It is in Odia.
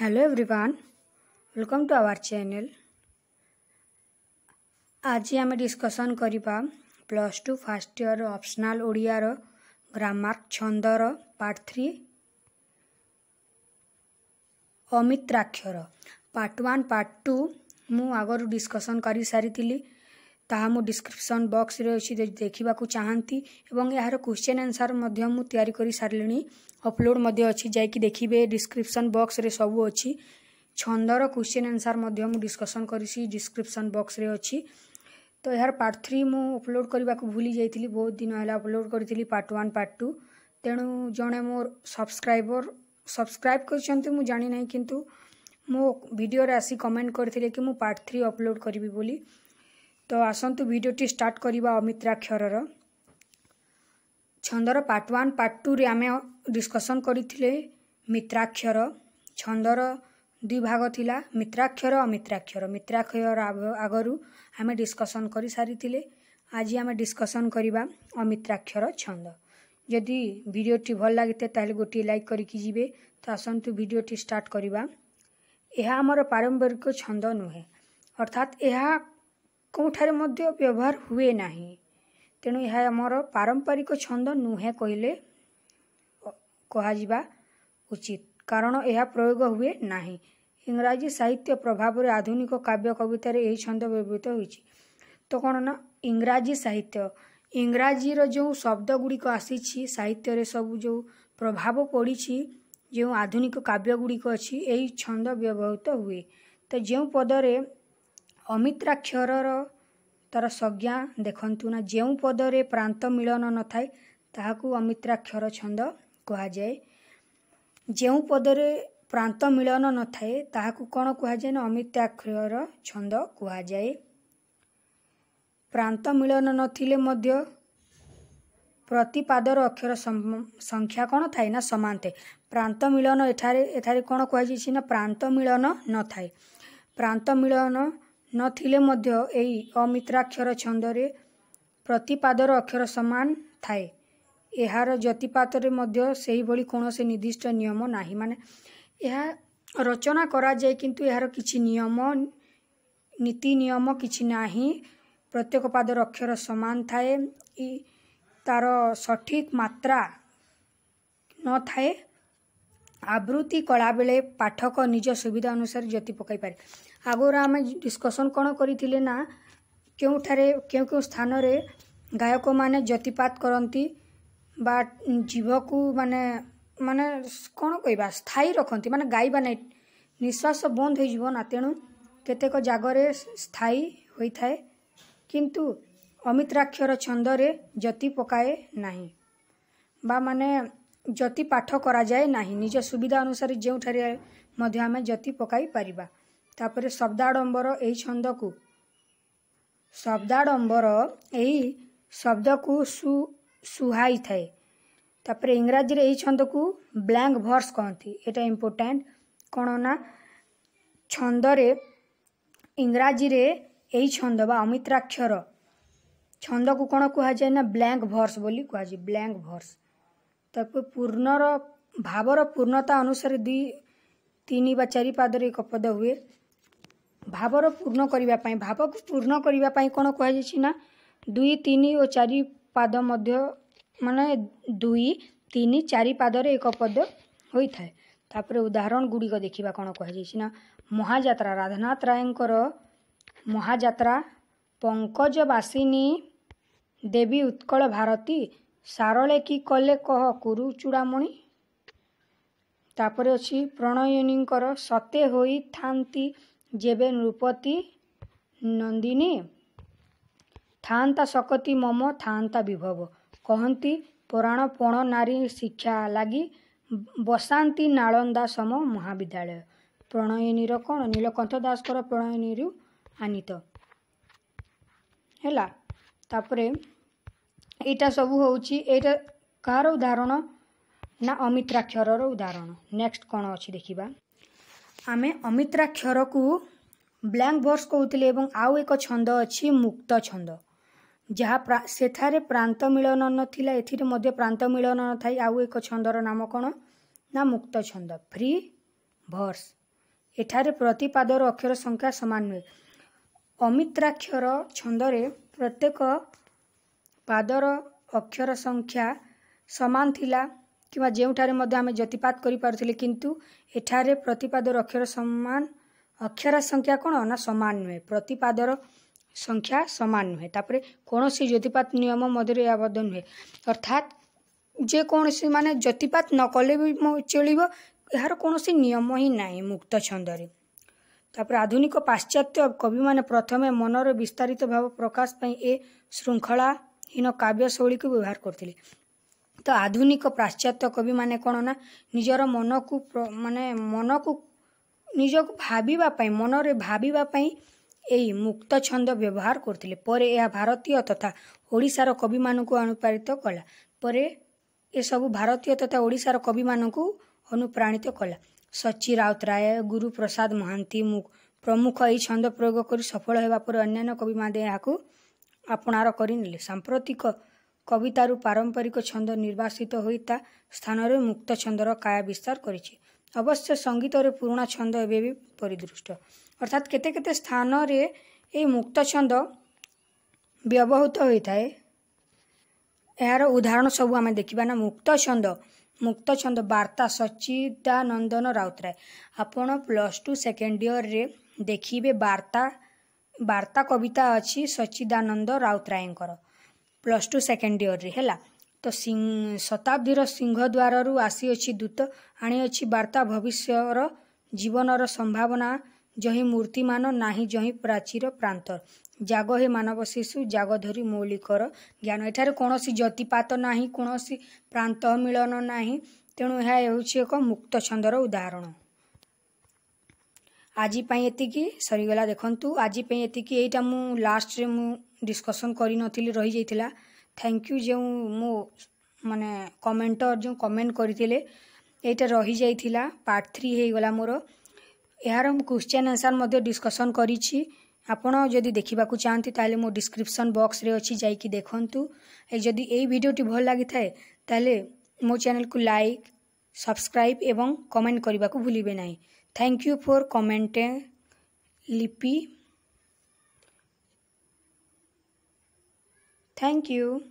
Hello everyone welcome to our channel आज आम डिस्कसन करवा plus two first year optional Odia रो ग्रामर छंदर पार्ट थ्री अमित्राक्षर पार्ट वन पार्ट टू मु आगर डिस्कसन कर सारी ତାହା ମୁଁ ଡିସ୍କ୍ରିପସନ୍ ବକ୍ସରେ ଅଛି ଯଦି ଦେଖିବାକୁ ଚାହାନ୍ତି ଏବଂ ଏହାର କ୍ୱେଶ୍ଚନ୍ ଆନ୍ସର୍ ମଧ୍ୟ ମୁଁ ତିଆରି କରି ସାରିଲିଣି ଅପଲୋଡ଼ ମଧ୍ୟ ଅଛି ଯାଇକି ଦେଖିବେ ଡିସ୍କ୍ରିପସନ୍ ବକ୍ସରେ ସବୁ ଅଛି ଛନ୍ଦର କ୍ୱେଶ୍ଚନ୍ ଆନ୍ସର୍ ମଧ୍ୟ ମୁଁ ଡିସ୍କସନ୍ କରିଛି ଡିସ୍କ୍ରିପସନ୍ ବକ୍ସରେ ଅଛି ତ ଏହାର ପାର୍ଟ ଥ୍ରୀ ମୁଁ ଅପଲୋଡ଼ କରିବାକୁ ଭୁଲି ଯାଇଥିଲି ବହୁତ ଦିନ ହେଲା ଅପଲୋଡ଼ କରିଥିଲି ପାର୍ଟ ୱାନ୍ ପାର୍ଟ ଟୁ ତେଣୁ ଜଣେ ମୋର ସବସ୍କ୍ରାଇବର ସବସ୍କ୍ରାଇବ୍ କରିଛନ୍ତି ମୁଁ ଜାଣିନାହିଁ କିନ୍ତୁ ମୋ ଭିଡ଼ିଓରେ ଆସି କମେଣ୍ଟ କରିଥିଲେ କି ମୁଁ ପାର୍ଟ ଥ୍ରୀ ଅପଲୋଡ଼ କରିବି ବୋଲି ତ ଆସନ୍ତୁ ଭିଡ଼ିଓଟି ଷ୍ଟାର୍ଟ କରିବା ଅମିତ୍ରାକ୍ଷରର ଛନ୍ଦର ପାର୍ଟ ୱାନ୍ ପାର୍ଟ ଟୁରେ ଆମେ ଡିସ୍କସନ୍ କରିଥିଲେ ମିତ୍ରାକ୍ଷର ଛନ୍ଦର ଦୁଇ ଭାଗ ଥିଲା ମିତ୍ରାକ୍ଷର ଅମିତ୍ରାକ୍ଷର ମିତ୍ରାକ୍ଷର ଆଗରୁ ଆମେ ଡିସ୍କସନ୍ କରିସାରିଥିଲେ ଆଜି ଆମେ ଡିସ୍କସନ୍ କରିବା ଅମିତ୍ରାକ୍ଷର ଛନ୍ଦ ଯଦି ଭିଡ଼ିଓଟି ଭଲ ଲାଗିଥାଏ ତାହେଲେ ଗୋଟିଏ ଲାଇକ୍ କରିକି ଯିବେ ତ ଆସନ୍ତୁ ଭିଡ଼ିଓଟି ଷ୍ଟାର୍ଟ କରିବା ଏହା ଆମର ପାରମ୍ପରିକ ଛନ୍ଦ ନୁହେଁ ଅର୍ଥାତ୍ ଏହା କେଉଁଠାରେ ମଧ୍ୟ ବ୍ୟବହାର ହୁଏ ନାହିଁ ତେଣୁ ଏହା ଆମର ପାରମ୍ପରିକ ଛନ୍ଦ ନୁହେଁ କହିଲେ କୁହାଯିବା ଉଚିତ କାରଣ ଏହା ପ୍ରୟୋଗ ହୁଏ ନାହିଁ ଇଂରାଜୀ ସାହିତ୍ୟ ପ୍ରଭାବରେ ଆଧୁନିକ କାବ୍ୟ କବିତାରେ ଏହି ଛନ୍ଦ ବ୍ୟବହୃତ ହୋଇଛି ତ କ'ଣ ନା ଇଂରାଜୀ ସାହିତ୍ୟ ଇଂରାଜୀର ଯେଉଁ ଶବ୍ଦ ଗୁଡ଼ିକ ଆସିଛି ସାହିତ୍ୟରେ ସବୁ ଯେଉଁ ପ୍ରଭାବ ପଡ଼ିଛି ଯେଉଁ ଆଧୁନିକ କାବ୍ୟ ଗୁଡ଼ିକ ଅଛି ଏହି ଛନ୍ଦ ବ୍ୟବହୃତ ହୁଏ ତ ଯେଉଁ ପଦରେ ଅମିତ୍ରାକ୍ଷର ତାର ସଂଜ୍ଞା ଦେଖନ୍ତୁ ନା ଯେଉଁ ପଦରେ ପ୍ରାନ୍ତ ମିଳନ ନଥାଏ ତାହାକୁ ଅମିତ୍ରାକ୍ଷର ଛନ୍ଦ କୁହାଯାଏ ଯେଉଁ ପଦରେ ପ୍ରାନ୍ତ ମିଳନ ନଥାଏ ତାହାକୁ କ'ଣ କୁହାଯାଏ ନା ଅମିତ୍ରାକ୍ଷର ଛନ୍ଦ କୁହାଯାଏ ପ୍ରାନ୍ତ ମିଳନ ନଥିଲେ ମଧ୍ୟ ପ୍ରତିପାଦର ଅକ୍ଷର ସଂଖ୍ୟା କ'ଣ ଥାଏ ନା ସମାନ ଥାଏ ପ୍ରାନ୍ତ ମିଳନ ଏଠାରେ ଏଠାରେ କ'ଣ କୁହାଯାଇଛି ନା ପ୍ରାନ୍ତ ମିଳନ ନଥାଏ ପ୍ରାନ୍ତ ମିଳନ ନଥିଲେ ମଧ୍ୟ ଏହି ଅମିତ୍ରାକ୍ଷର ଛନ୍ଦରେ ପ୍ରତିପାଦର ଅକ୍ଷର ସମାନ ଥାଏ ଏହାର ଯତିପାତରେ ମଧ୍ୟ ସେହିଭଳି କୌଣସି ନିର୍ଦ୍ଦିଷ୍ଟ ନିୟମ ନାହିଁ ମାନେ ଏହା ରଚନା କରାଯାଏ କିନ୍ତୁ ଏହାର କିଛି ନିୟମ ନୀତି ନିୟମ କିଛି ନାହିଁ ପ୍ରତ୍ୟେକ ପାଦର ଅକ୍ଷର ସମାନ ଥାଏ ତା'ର ସଠିକ୍ ମାତ୍ରା ନଥାଏ ଆବୃତ୍ତି କଳାବେଳେ ପାଠକ ନିଜ ସୁବିଧା ଅନୁସାରେ ଜ୍ୟୋତି ପକାଇପାରେ ଆଗରୁ ଆମେ ଡିସ୍କସନ୍ କ'ଣ କରିଥିଲେ ନା କେଉଁଠାରେ କେଉଁ କେଉଁ ସ୍ଥାନରେ ଗାୟକମାନେ ଜ୍ୟୋତିପାତ କରନ୍ତି ବା ଜୀବକୁ ମାନେ ମାନେ କ'ଣ କହିବା ସ୍ଥାୟୀ ରଖନ୍ତି ମାନେ ଗାଇବା ନାହିଁ ନିଶ୍ୱାସ ବନ୍ଦ ହୋଇଯିବ ନା ତେଣୁ କେତେକ ଜାଗରେ ସ୍ଥାୟୀ ହୋଇଥାଏ କିନ୍ତୁ ଅମିତ୍ରାକ୍ଷର ଛନ୍ଦରେ ଜ୍ୟୋତି ପକାଏ ନାହିଁ ବା ମାନେ ଜ୍ୟୋତି ପାଠ କରାଯାଏ ନାହିଁ ନିଜ ସୁବିଧା ଅନୁସାରେ ଯେଉଁଠାରେ ମଧ୍ୟ ଆମେ ଜ୍ୟୋତି ପକାଇ ପାରିବା ତାପରେ ଶବ୍ଦାଡ଼ମ୍ବର ଏହି ଛନ୍ଦକୁ ଶବ୍ଦାଡ଼ମ୍ବର ଏହି ଶବ୍ଦକୁ ସୁ ସୁହାଇଥାଏ ତାପରେ ଇଂରାଜୀରେ ଏହି ଛନ୍ଦକୁ ବ୍ଲାଙ୍କ ଭର୍ସ କହନ୍ତି ଏଇଟା ଇମ୍ପୋର୍ଟାଣ୍ଟ କ'ଣ ନା ଛନ୍ଦରେ ଇଂରାଜୀରେ ଏହି ଛନ୍ଦ ବା ଅମିତ୍ରାକ୍ଷର ଛନ୍ଦକୁ କ'ଣ କୁହାଯାଏ ନା ବ୍ଲାଙ୍କ ଭର୍ସ ବୋଲି କୁହାଯାଏ ବ୍ଲାଙ୍କ ଭର୍ସ ତାପରେ ପୂର୍ଣ୍ଣର ଭାବର ପୂର୍ଣ୍ଣତା ଅନୁସାରେ ଦୁଇ ତିନି ବା ଚାରି ପାଦରେ ଏକ ପଦ ହୁଏ ଭାବର ପୂର୍ଣ୍ଣ କରିବା ପାଇଁ ଭାବକୁ ପୂର୍ଣ୍ଣ କରିବା ପାଇଁ କ'ଣ କୁହାଯାଇଛି ନା ଦୁଇ ତିନି ଓ ଚାରି ପାଦ ମଧ୍ୟ ମାନେ ଦୁଇ ତିନି ଚାରି ପାଦରେ ଏକ ପଦ ହୋଇଥାଏ ତାପରେ ଉଦାହରଣ ଗୁଡ଼ିକ ଦେଖିବା କ'ଣ କୁହାଯାଇଛି ନା ମହାଯାତ୍ରା ରାଧାନାଥ ରାୟଙ୍କର ମହାଯାତ୍ରା ପଙ୍କଜବାସିନୀ ଦେବୀ ଉତ୍କଳ ଭାରତୀ ସାରଳେ କି କଲେ କହ କୁରୁ ଚୂଡ଼ାମଣି ତାପରେ ଅଛି ପ୍ରଣୟିନୀଙ୍କର ସତେ ହୋଇଥାନ୍ତି ଯେବେ ନୃପତି ନନ୍ଦିନୀ ଥାଆନ୍ତା ଶକତି ମମ ଥାଆନ୍ତା ବିଭବ କହନ୍ତି ପୁରାଣ ପଣ ନାରୀ ଶିକ୍ଷା ଲାଗି ବସାନ୍ତି ନାଳନ୍ଦା ସମ ମହାବିଦ୍ୟାଳୟ ପ୍ରଣୟିନୀର କ'ଣ ନୀଳକଣ୍ଠ ଦାସଙ୍କର ପ୍ରଣୟିନୀରୁ ଆନିତ ହେଲା ତାପରେ ଏଇଟା ସବୁ ହେଉଛି ଏଇଟା କାହାର ଉଦାହରଣ ନା ଅମିତ୍ରାକ୍ଷରର ଉଦାହରଣ ନେକ୍ସଟ କ'ଣ ଅଛି ଦେଖିବା ଆମେ ଅମିତ୍ରାକ୍ଷରକୁ ବ୍ଲାଙ୍କ ଭର୍ସ କହୁଥିଲେ ଏବଂ ଆଉ ଏକ ଛନ୍ଦ ଅଛି ମୁକ୍ତ ଛନ୍ଦ ଯାହା ସେଠାରେ ପ୍ରାନ୍ତ ମିଳନ ନଥିଲା ଏଥିରେ ମଧ୍ୟ ପ୍ରାନ୍ତ ମିଳନ ନଥାଏ ଆଉ ଏକ ଛନ୍ଦର ନାମ କ'ଣ ନା ମୁକ୍ତ ଛନ୍ଦ ଫ୍ରି ଭର୍ସ ଏଠାରେ ପ୍ରତି ପାଦର ଅକ୍ଷର ସଂଖ୍ୟା ସମାନ ନୁହେଁ ଅମିତ୍ରାକ୍ଷର ଛନ୍ଦରେ ପ୍ରତ୍ୟେକ ପାଦର ଅକ୍ଷର ସଂଖ୍ୟା ସମାନ ଥିଲା କିମ୍ବା ଯେଉଁଠାରେ ମଧ୍ୟ ଆମେ ଜ୍ୟୋତିପାତ କରିପାରୁଥିଲେ କିନ୍ତୁ ଏଠାରେ ପ୍ରତିପାଦର ଅକ୍ଷର ସମାନ ଅକ୍ଷର ସଂଖ୍ୟା କ'ଣ ନା ସମାନ ନୁହେଁ ପ୍ରତିପାଦର ସଂଖ୍ୟା ସମାନ ନୁହେଁ ତାପରେ କୌଣସି ଜ୍ୟୋତିପାତ ନିୟମ ମଧ୍ୟରେ ଆବଦ୍ଧ ନୁହେଁ ଅର୍ଥାତ୍ ଯେକୌଣସି ମାନେ ଜ୍ୟୋତିପାତ ନ କଲେ ବି ଚଳିବ ଏହାର କୌଣସି ନିୟମ ହିଁ ନାହିଁ ମୁକ୍ତ ଛନ୍ଦରେ ତାପରେ ଆଧୁନିକ ପାଶ୍ଚାତ୍ୟ କବିମାନେ ପ୍ରଥମେ ମନର ବିସ୍ତାରିତ ଭାବ ପ୍ରକାଶ ପାଇଁ ଏ ଶୃଙ୍ଖଳାହୀନ କାବ୍ୟ ଶୈଳୀକୁ ବ୍ୟବହାର କରିଥିଲେ ଆଧୁନିକ ପାଶ୍ଚାତ୍ୟ କବିମାନେ କ'ଣ ନା ନିଜର ମନକୁ ମାନେ ମନକୁ ନିଜକୁ ଭାବିବା ପାଇଁ ମନରେ ଭାବିବା ପାଇଁ ଏହି ମୁକ୍ତ ଛନ୍ଦ ବ୍ୟବହାର କରୁଥିଲେ ପରେ ଏହା ଭାରତୀୟ ତଥା ଓଡ଼ିଶାର କବିମାନଙ୍କୁ ଅନୁପ୍ରାଣିତ କଲା ପରେ ଏସବୁ ଭାରତୀୟ ତଥା ଓଡ଼ିଶାର କବିମାନଙ୍କୁ ଅନୁପ୍ରାଣିତ କଲା ସଚି ରାଉତରାୟ ଗୁରୁପ୍ରସାଦ ମହାନ୍ତି ମୁ ପ୍ରମୁଖ ଏହି ଛନ୍ଦ ପ୍ରୟୋଗ କରି ସଫଳ ହେବା ପରେ ଅନ୍ୟାନ୍ୟ କବିମାନେ ଏହାକୁ ଆପଣାର କରିନେଲେ ସାମ୍ପ୍ରତିକ କବିତାରୁ ପାରମ୍ପରିକ ଛନ୍ଦ ନିର୍ବାସିତ ହୋଇ ତା ସ୍ଥାନରେ ମୁକ୍ତ ଛନ୍ଦର କାୟା ବିସ୍ତାର କରିଛି ଅବଶ୍ୟ ସଙ୍ଗୀତରେ ପୁରୁଣା ଛନ୍ଦ ଏବେ ବି ପରିଦୃଷ୍ଟ ଅର୍ଥାତ୍ କେତେ କେତେ ସ୍ଥାନରେ ଏହି ମୁକ୍ତ ଛନ୍ଦ ବ୍ୟବହୃତ ହୋଇଥାଏ ଏହାର ଉଦାହରଣ ସବୁ ଆମେ ଦେଖିବା ନା ମୁକ୍ତ ଛନ୍ଦ ମୁକ୍ତ ଛନ୍ଦ ବାର୍ତ୍ତା ସଚ୍ଚିଦାନନ୍ଦନ ରାଉତରାୟ ଆପଣ ପ୍ଲସ୍ ଟୁ ସେକେଣ୍ଡ ଇୟର୍ରେ ଦେଖିବେ ବାର୍ତ୍ତା ବାର୍ତ୍ତା କବିତା ଅଛି ସଚ୍ଚିଦାନନ୍ଦ ରାଉତରାୟଙ୍କର ପ୍ଲସ୍ ଟୁ ସେକେଣ୍ଡ ଇୟର୍ରେ ହେଲା ତ ଶତାବ୍ଦୀର ସିଂହଦ୍ୱାରରୁ ଆସିଅଛି ଦୂତ ଆଣିଅଛି ବାର୍ତ୍ତା ଭବିଷ୍ୟର ଜୀବନର ସମ୍ଭାବନା ଜହି ମୂର୍ତ୍ତିମାନ ନାହିଁ ଜହି ପ୍ରାଚୀର ପ୍ରାନ୍ତ ଜାଗ ହେ ମାନବ ଶିଶୁ ଜାଗ ଧରି ମୌଳିକର ଜ୍ଞାନ ଏଠାରେ କୌଣସି ଜତିପାତ ନାହିଁ କୌଣସି ପ୍ରାନ୍ତ ମିଳନ ନାହିଁ ତେଣୁ ଏହା ହେଉଛି ଏକ ମୁକ୍ତ ଛନ୍ଦର ଉଦାହରଣ ଆଜି ପାଇଁ ଏତିକି ସରିଗଲା ଦେଖନ୍ତୁ ଆଜି ପାଇଁ ଏତିକି ଏଇଟା ମୁଁ ଲାଷ୍ଟରେ ମୁଁ ଡିସ୍କସନ୍ କରିନଥିଲି ରହିଯାଇଥିଲା ଥ୍ୟାଙ୍କ ୟୁ ଯେଉଁ ମୋ ମାନେ କମେଣ୍ଟର ଯେଉଁ କମେଣ୍ଟ କରିଥିଲେ ଏଇଟା ରହିଯାଇଥିଲା ପାର୍ଟ ଥ୍ରୀ ହେଇଗଲା ମୋର ଏହାର ମୁଁ କ୍ୱେଶ୍ଚନ୍ ଆନ୍ସର୍ ମଧ୍ୟ ଡିସ୍କସନ୍ କରିଛି ଆପଣ ଯଦି ଦେଖିବାକୁ ଚାହାନ୍ତି ତାହେଲେ ମୋ ଡିସ୍କ୍ରିପସନ୍ ବକ୍ସରେ ଅଛି ଯାଇକି ଦେଖନ୍ତୁ ଯଦି ଏଇ ଭିଡ଼ିଓଟି ଭଲ ଲାଗିଥାଏ ତାହେଲେ ମୋ ଚ୍ୟାନେଲକୁ ଲାଇକ୍ ସବସ୍କ୍ରାଇବ୍ ଏବଂ କମେଣ୍ଟ କରିବାକୁ ଭୁଲିବେ ନାହିଁ ଥ୍ୟାଙ୍କ ୟୁ ଫର୍ କମେଣ୍ଟ ଲିପି Thank you.